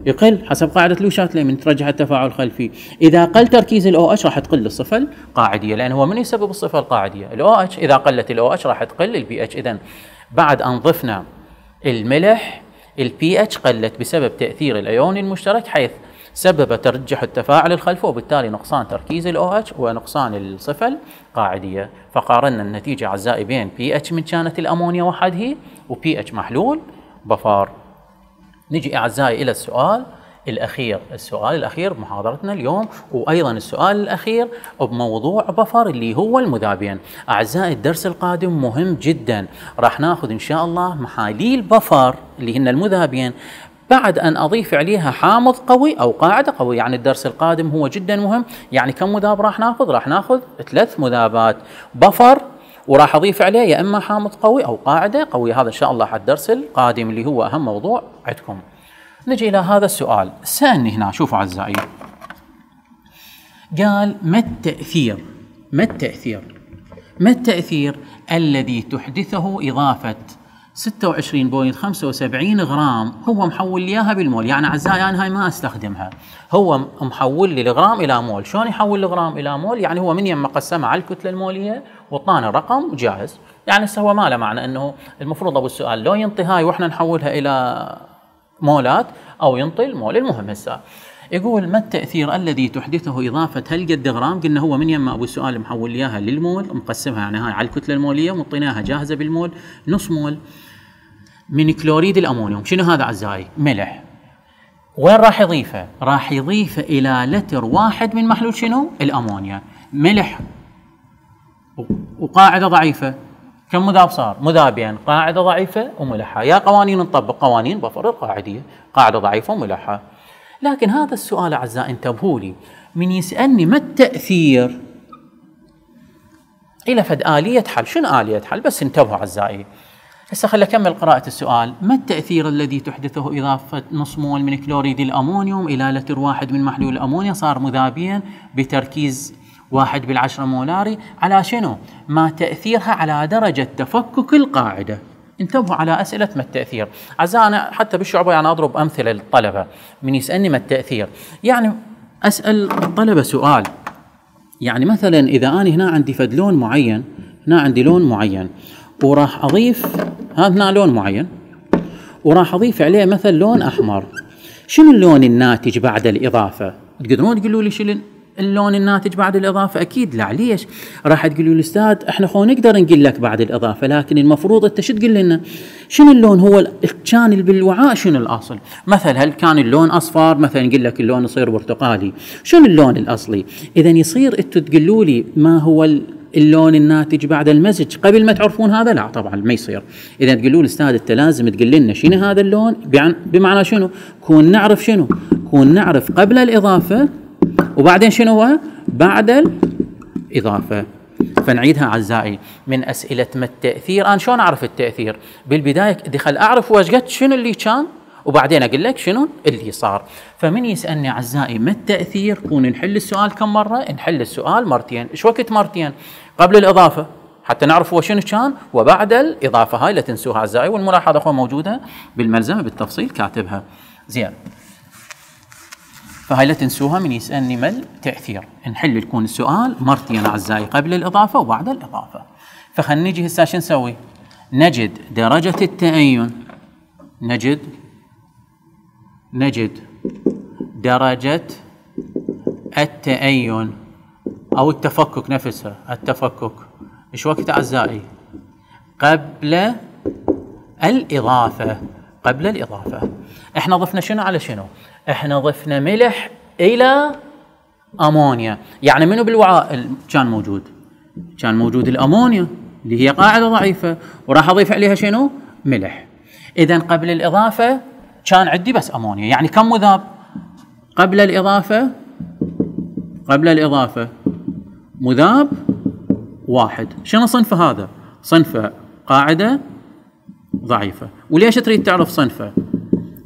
يقل حسب قاعده لوشاتلي من ترجح التفاعل الخلفي اذا قل تركيز الاو اتش راح تقل الصفه القاعديه لان هو من يسبب الصفه القاعديه الاو اتش اذا قلت الاو اتش راح تقل البي اتش اذا بعد ان ضفنا الملح البي اتش قلت بسبب تاثير الايون المشترك حيث سبب ترجح التفاعل الخلفي وبالتالي نقصان تركيز الاو اتش ونقصان الصفة القاعدية فقارنا النتيجة أعزائي بين pH من كانت الأمونيا وحده و pH محلول بفار نجي أعزائي إلى السؤال الأخير السؤال الأخير محاضرتنا اليوم وأيضا السؤال الأخير بموضوع بفر اللي هو المذابين أعزائي الدرس القادم مهم جدا راح ناخذ إن شاء الله محاليل بفر اللي هن المذابين بعد أن أضيف عليها حامض قوي أو قاعدة قوية يعني الدرس القادم هو جدا مهم يعني كم مذاب راح ناخذ راح ناخذ ثلاث مذابات بفر وراح اضيف عليه يا اما حامض قوي او قاعده قويه هذا ان شاء الله على الدرس القادم اللي هو اهم موضوع عندكم. نجي الى هذا السؤال، سالني هنا شوفوا اعزائي. قال ما التاثير؟ ما التاثير؟ ما التاثير الذي تحدثه اضافه 26.75 غرام هو محول لي اياها بالمول يعني اعزائي انا هاي ما استخدمها هو محول لي الغرام الى مول شلون يحول الغرام الى مول يعني هو من يما قسمها على الكتله الموليه وطانا رقم جاهز يعني هسه هو ما له معنى انه المفروض ابو السؤال لو ينطي هاي واحنا نحولها الى مولات او ينطي المول المهم هسه يقول ما التاثير الذي تحدثه اضافه هالقد غرام قلنا هو من يما ابو السؤال محول اياها للمول مقسمها يعني هاي على الكتله الموليه ومطيناها جاهزه بالمول نص مول من كلوريد الامونيوم شنو هذا اعزائي ملح وين راح يضيفه راح يضيفه الى لتر واحد من محلول شنو الامونيا ملح وقاعده ضعيفه كم مذاب صار؟ مذابين يعني قاعده ضعيفه وملحه، يا قوانين نطبق قوانين بفر القاعديه، قاعده ضعيفه وملحه. لكن هذا السؤال اعزائي انتبهوا لي، من يسالني ما التاثير الى فد اليه حل، شنو اليه حل؟ بس انتبهوا اعزائي. هسه خلينا اكمل قراءة السؤال، ما التأثير الذي تحدثه إضافة نص مول من كلوريد الأمونيوم إلى لتر واحد من محلول الأمونيا صار مذابيا بتركيز واحد بالعشرة مولاري على شنو؟ ما تأثيرها على درجة تفكك القاعدة. انتبهوا على أسئلة ما التأثير أعزائي أنا حتى بالشعبة يعني أضرب أمثلة للطلبة من يسألني ما التأثير يعني أسأل الطلبة سؤال يعني مثلا إذا أنا هنا عندي فد لون معين هنا عندي لون معين وراح أضيف هذا لون معين وراح اضيف عليه مثلا لون احمر شنو اللون الناتج بعد الاضافه تقدرون تقولوا لي شنو اللون الناتج بعد الاضافه اكيد لا ليش راح تقولوا لي استاذ احنا خو نقدر نقول لك بعد الاضافه لكن المفروض انت شو تقول لنا شنو اللون هو كان بالوعاء شنو الاصل مثلا هل كان اللون اصفر مثلا نقول لك اللون يصير برتقالي شنو اللون الاصلي اذا يصير انتم تقولوا لي ما هو اللون الناتج بعد المزج قبل ما تعرفون هذا لا طبعا ما يصير اذا تقولوا استاذ انت لازم تقول لنا شنو هذا اللون بمعنى شنو كون نعرف شنو كون نعرف قبل الاضافه وبعدين شنو هو بعد الاضافه فنعيدها اعزائي من اسئله ما التاثير انا شلون اعرف التاثير بالبدايه دخل اعرف قد شنو اللي كان وبعدين اقول لك شنو اللي صار فمن يسالني اعزائي ما التاثير كون نحل السؤال كم مره نحل السؤال مرتين ايش وقت مرتين قبل الاضافه حتى نعرف هو شنو كان وبعد الاضافه هاي لا تنسوها اعزائي والملاحظه اخوان موجوده بالملزمه بالتفصيل كاتبها زين فهاي لا تنسوها من يسالني ما التاثير نحل يكون السؤال مرتين اعزائي قبل الاضافه وبعد الاضافه فخلينا نجي هسه شو نسوي نجد درجه التأين نجد نجد درجة التأين أو التفكك نفسها التفكك إيش وقت أعزائي قبل الإضافة قبل الإضافة إحنا ضفنا شنو على شنو إحنا ضفنا ملح إلى أمونيا يعني منو بالوعاء كان موجود كان موجود الأمونيا اللي هي قاعدة ضعيفة وراح أضيف عليها شنو ملح إذا قبل الإضافة كان عندي بس امونيا يعني كم مذاب قبل الاضافه قبل الاضافه مذاب واحد شنو صنفه هذا صنفه قاعده ضعيفه وليش تريد تعرف صنفه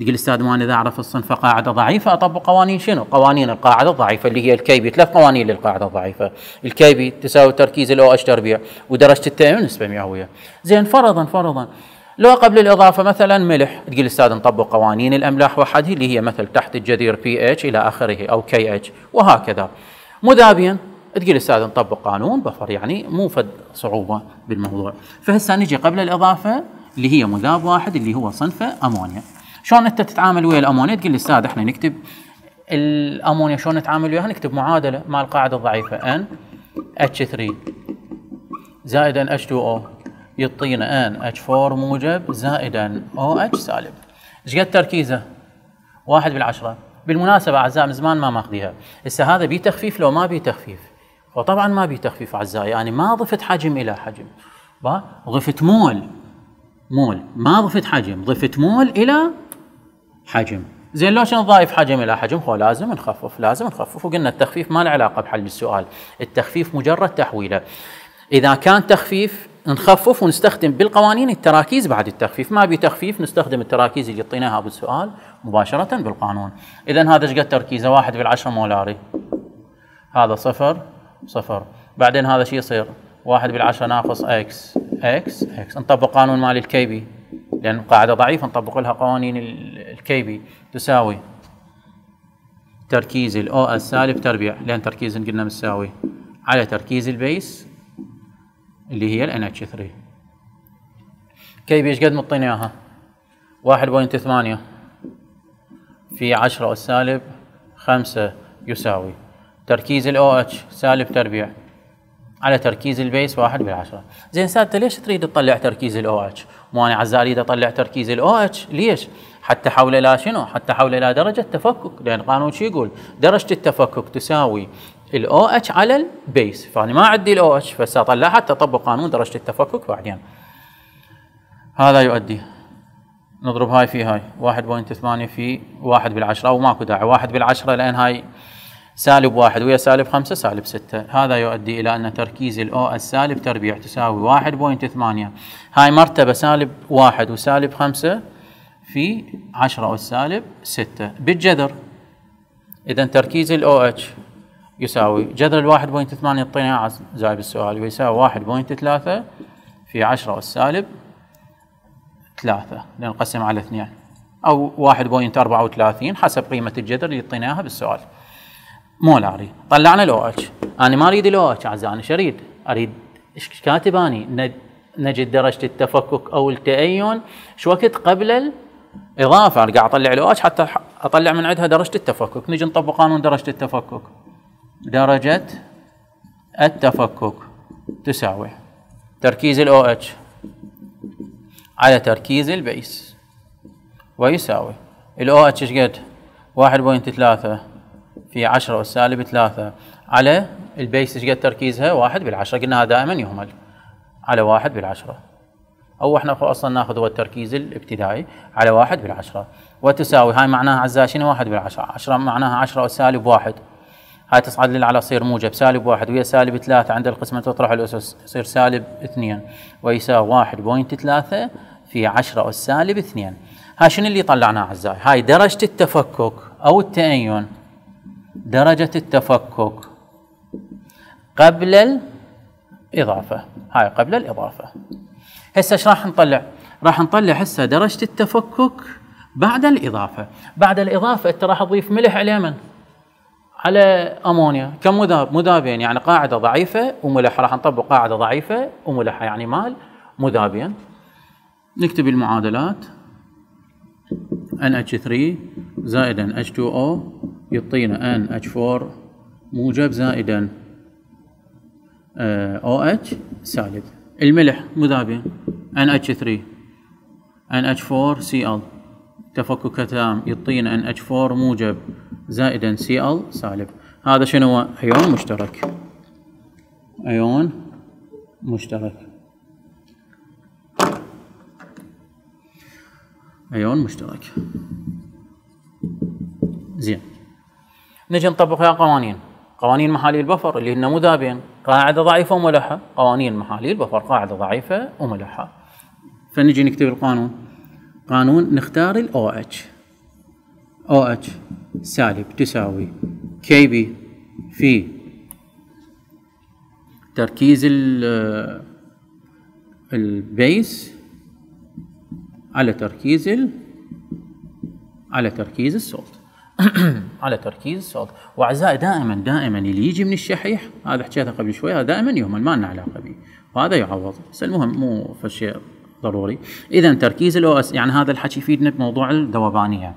يقول استاذ ماني اذا اعرف الصنف قاعده ضعيفه اطبق قوانين شنو؟ قوانين القاعده الضعيفه اللي هي الكيبي ثلاث قوانين للقاعده الضعيفه، الكيبي تساوي تركيز الاو اتش تربيع ودرجه التيم نسبه مئويه. زين فرضا فرضا لو قبل الإضافة مثلا ملح تقول الأستاذ نطبق قوانين الأملاح وحده اللي هي مثل تحت الجدير بي اتش إلى آخره أو كي اتش وهكذا مذابيا تقول الأستاذ نطبق قانون بفر يعني مو فد صعوبة بالموضوع فهسه نجي قبل الإضافة اللي هي مذاب واحد اللي هو صنفه أمونيا شلون أنت تتعامل ويا الأمونيا تقول الأستاذ احنا نكتب الأمونيا شلون نتعامل وياها نكتب معادلة مع القاعدة الضعيفة N H3 زائد N H2O يعطينا ان اتش 4 موجب زائد ان او اتش سالب. ايش قد تركيزه؟ واحد بالعشره. بالمناسبه اعزائي من زمان ما ماخذيها. هسه هذا بيه تخفيف لو ما بيه تخفيف. وطبعا ما بيه تخفيف اعزائي يعني ما ضفت حجم الى حجم. ضفت مول مول ما ضفت حجم ضفت مول الى حجم. زين لو شنو ضايف حجم الى حجم هو لازم نخفف لازم نخفف وقلنا التخفيف ما له علاقه بحل السؤال التخفيف مجرد تحويله اذا كان تخفيف نخفف ونستخدم بالقوانين التراكيز بعد التخفيف ما بي تخفيف نستخدم التراكيز اللي اعطيناها بالسؤال مباشره بالقانون اذا هذا ايش قد تركيزه واحد بالعشرة مولاري هذا صفر صفر بعدين هذا شيء يصير واحد بالعشرة ناقص اكس اكس اكس نطبق قانون مال الكيبي لان قاعدة ضعيفه نطبق لها قوانين الكيبي تساوي تركيز الاو السالب تربيع لان تركيز قلنا مساوي على تركيز البيس اللي هي ال NH3 كي ايش قد مطينا اياها؟ 1.8 في 10 سالب 5 يساوي تركيز ال OH سالب تربيع على تركيز البيس 1 بالعشرة زين سادته ليش تريد تطلع تركيز ال OH مو انا عزا اريد اطلع تركيز ال OH ليش حتى حول لا شنو حتى حول لا درجة تفكك لان قانون شو يقول درجة التفكك تساوي الاو اتش على البيس فانا ما عندي الاو اتش اطلعها حتى اطبق قانون درجه التفكك بعدين هذا يؤدي نضرب هاي في هاي 1.8 في 1 بالعشرة أو ماكو داعي 1 بالعشرة لأن هاي سالب واحد ويا سالب خمسة سالب ستة هذا يؤدي إلى أن تركيز الأو السالب تربيع تساوي واحد بوينت ثمانية هاي مرتبة سالب واحد وسالب خمسة في عشرة والسالب ستة بالجذر إذا تركيز الأو اتش يساوي جذر الواحد بوينت ثمانية الطينة زائد السؤال ويساوي واحد بوينت ثلاثة في عشرة والسالب ثلاثة لنقسم على اثنين أو واحد بوينت أربعة وثلاثين حسب قيمة الجذر اللي اعطيناها بالسؤال مولاري طلعنا لو اتش أنا ما أريد لو اتش أعزائي أنا شريد أريد ايش كاتب أني نجد درجة التفكك أو التأين شو وقت قبل الإضافة أنا قاعد أطلع لو اتش حتى أطلع من عندها درجة التفكك نجي نطبق قانون درجة التفكك درجة التفكك تساوي تركيز ال OH على تركيز البيس ويساوي ال OH ايش قد؟ 1.3 في 10 والسالب 3 على البيس ايش قد تركيزها؟ 1 بالعشرة قلناها دائما يهمل على 1 بالعشرة او احنا اصلا ناخذ هو التركيز الابتدائي على 1 بالعشرة وتساوي هاي معناها اعزائي شنو 1 بالعشرة 10 معناها 10 والسالب 1 هاي تصعد للعلى تصير موجب سالب واحد ويا سالب ثلاثة عند القسمة تطرح الأسس يصير سالب اثنين ويساوي واحد بوينت ثلاثة في عشرة أس سالب اثنين هاي شنو اللي طلعناه أعزائي هاي درجة التفكك أو التأين درجة التفكك قبل الإضافة هاي قبل الإضافة هسه ايش راح نطلع؟ راح نطلع هسه درجة التفكك بعد الإضافة بعد الإضافة أنت راح تضيف ملح عليه من؟ على امونيا كمذاب مذابين يعني قاعده ضعيفه وملح راح نطبق قاعده ضعيفه وملح يعني مال مذابين نكتب المعادلات NH3 زائدا H2O يعطينا NH4 موجب زائدا OH سالب الملح مذابين NH3 NH4Cl تفكك تام يعطينا NH4 موجب زائدا سي ال سالب هذا شنو هو ايون مشترك ايون مشترك ايون مشترك زين نجي نطبق قوانين قوانين محاليل البفر اللي هن مذابين قاعده ضعيفه وملحه قوانين محاليل البفر قاعده ضعيفه وملحه فنجي نكتب القانون قانون نختار الاو OH. او اتش سالب تساوي كي بي في تركيز آه، البيس على تركيز ال على تركيز الصوت (coughs) على تركيز الصوت واعزائي دائما دائما اللي يجي من الشحيح هذا حكيته قبل شوي هذا دائما يهمل ما لنا علاقه به وهذا يعوض بس المهم مو فشيء ضروري اذا تركيز الاو اس يعني هذا الحكي يفيدنا بموضوع الذوبانيه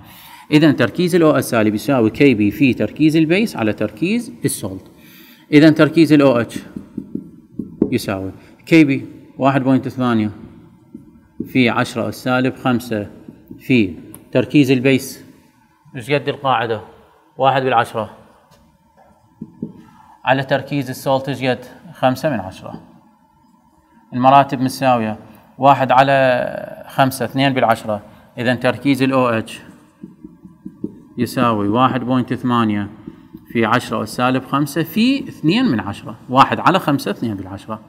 إذا تركيز الأو اس سالب يساوي كي بي في تركيز البيس على تركيز السولت إذا تركيز الأو اتش يساوي كي بي 1.8 في 10 اس سالب 5 في تركيز البيس ايش قد القاعدة؟ واحد بالعشرة على تركيز السولت ايش قد؟ خمسة من عشرة المراتب متساوية واحد على خمسة اثنين بالعشرة إذا تركيز ال OH يساوي واحد بوينت ثمانية في عشرة والسالب خمسة في اثنين من عشرة واحد على خمسة اثنين بالعشرة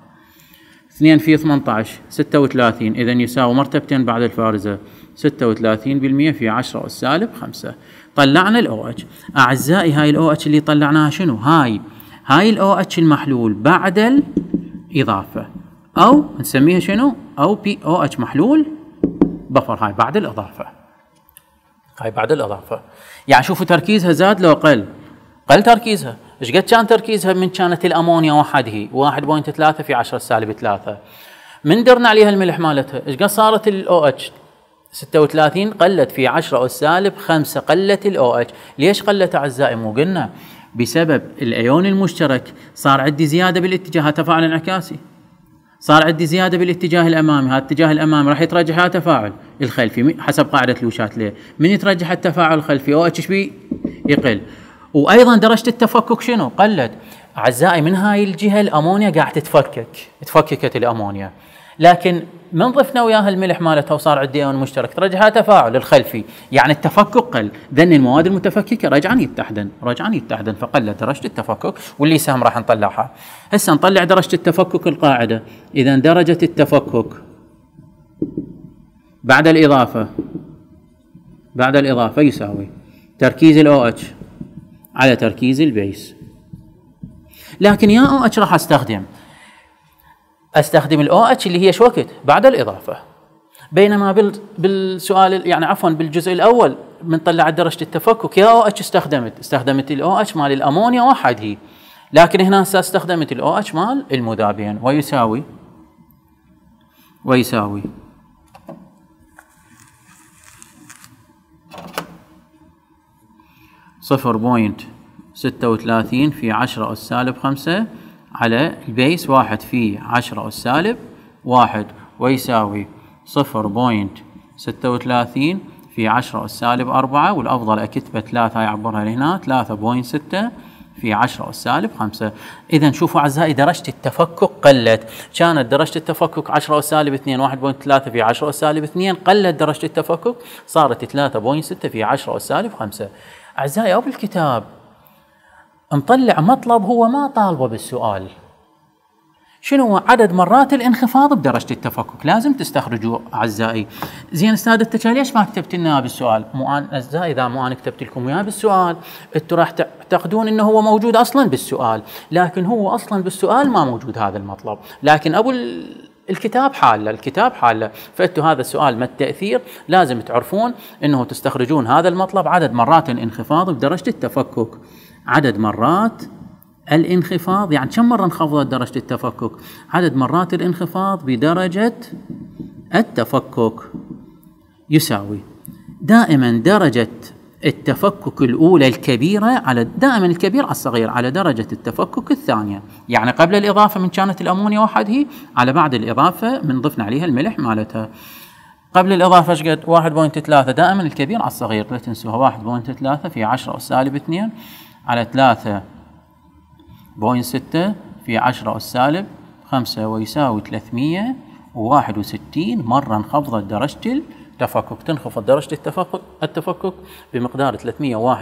اثنين في 18 36 ستة وثلاثين إذا يساوي مرتبتين بعد الفارزة ستة وثلاثين بالمية في عشرة والسالب خمسة طلعنا الـ OH أعزائي هاي الـ OH اللي طلعناها شنو هاي هاي الـ OH المحلول بعد الإضافة أو نسميها شنو أو بي OH محلول بفر هاي بعد الإضافة هاي بعد الاضافه يعني شوفوا تركيزها زاد لو قل قل تركيزها ايش قد كان تركيزها من كانت الامونيا وحده 1.3 في 10 سالب 3 من درنا عليها الملح مالتها ايش قد صارت الاو اتش 36 قلت في 10 اس سالب 5 قلت الاو اتش ليش قلت اعزائي مو قلنا بسبب الايون المشترك صار عندي زياده بالاتجاه تفاعل انعكاسي صار عندي زياده بالاتجاه الامامي هذا الاتجاه الامامي راح يترجح تفاعل الخلفي حسب قاعده لوشات ليه من يترجح التفاعل الخلفي او اتش بي يقل وايضا درجه التفكك شنو قلت اعزائي من هاي الجهه الامونيا قاعد تتفكك تفككت الامونيا لكن من ضفنا وياها الملح مالتها وصار عندي ايون مشترك ترجعها تفاعل الخلفي يعني التفكك قل ذن المواد المتفككه رجعا يتحدن رجعا يتحدن فقلت درجه التفكك واللي سهم راح نطلعها هسه نطلع درجه التفكك القاعده اذا درجه التفكك بعد الاضافه بعد الاضافه يساوي تركيز الاو اتش على تركيز البيس لكن يا او اتش راح استخدم استخدم الاو اتش اللي هي شوكت وقت بعد الاضافه بينما بالسؤال يعني عفوا بالجزء الاول بنطلع درجه التفكك يا او OH اتش استخدمت استخدمت الاو اتش مال الامونيا واحد هي لكن هنا استخدمت الاو اتش مال المذابين ويساوي ويساوي صفر بوينت ستة وثلاثين في عشرة أس سالب خمسة على البيس واحد في عشرة أس سالب واحد ويساوي صفر بوينت ستة وثلاثين في عشرة أس سالب أربعة والأفضل أكتبه ثلاثة هاي أعبرها لهنا ثلاثة بوينت ستة في 10 أس سالب 5 إذا شوفوا أعزائي درجة التفكك قلت كانت درجة التفكك 10 أس سالب 2 1.3 في 10 أس سالب 2 قلت درجة التفكك صارت 3.6 في 10 أس سالب 5 أعزائي أبو الكتاب نطلع مطلب هو ما طالبه بالسؤال شنو هو عدد مرات الانخفاض بدرجه التفكك لازم تستخرجوا اعزائي زين استاذ انت ليش ما كتبت لنا بالسؤال مو انا اعزائي اذا مو انا كتبت لكم اياه بالسؤال انتم راح تعتقدون انه هو موجود اصلا بالسؤال لكن هو اصلا بالسؤال ما موجود هذا المطلب لكن ابو الكتاب حاله الكتاب حاله فانتم هذا السؤال ما التاثير لازم تعرفون انه تستخرجون هذا المطلب عدد مرات الانخفاض بدرجه التفكك عدد مرات الانخفاض يعني كم مرة انخفضت درجة التفكك عدد مرات الانخفاض بدرجة التفكك يساوي دائما درجة التفكك الأولى الكبيرة على دائما الكبير على الصغير على درجة التفكك الثانية يعني قبل الإضافة من كانت الأمونيا واحد هي على بعد الإضافة من ضفنا عليها الملح مالتها قبل الإضافة ايش قد 1.3 دائما الكبير على الصغير لا تنسوها 1.3 في 10 سالب 2 على ثلاثة بوين ستة في عشرة أس سالب خمسة ويساوي ثلاثمية وواحد وستين مرة انخفضت درجة التفكك تنخفض درجة التفكك التفكك بمقدار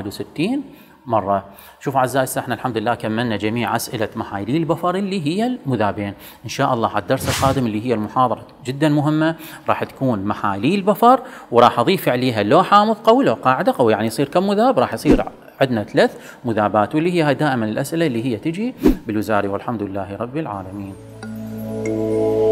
وستين مرة شوفوا أعزائي احنا الحمد لله كملنا جميع أسئلة محايلي البفر اللي هي المذابين إن شاء الله على الدرس القادم اللي هي المحاضرة جدا مهمة راح تكون محاليل بفر وراح أضيف عليها لو حامض قوي لو قاعدة قوي يعني يصير كم مذاب راح يصير عندنا ثلاث مذابات واللي هي دائما الأسئلة اللي هي تجي بالوزاري والحمد لله رب العالمين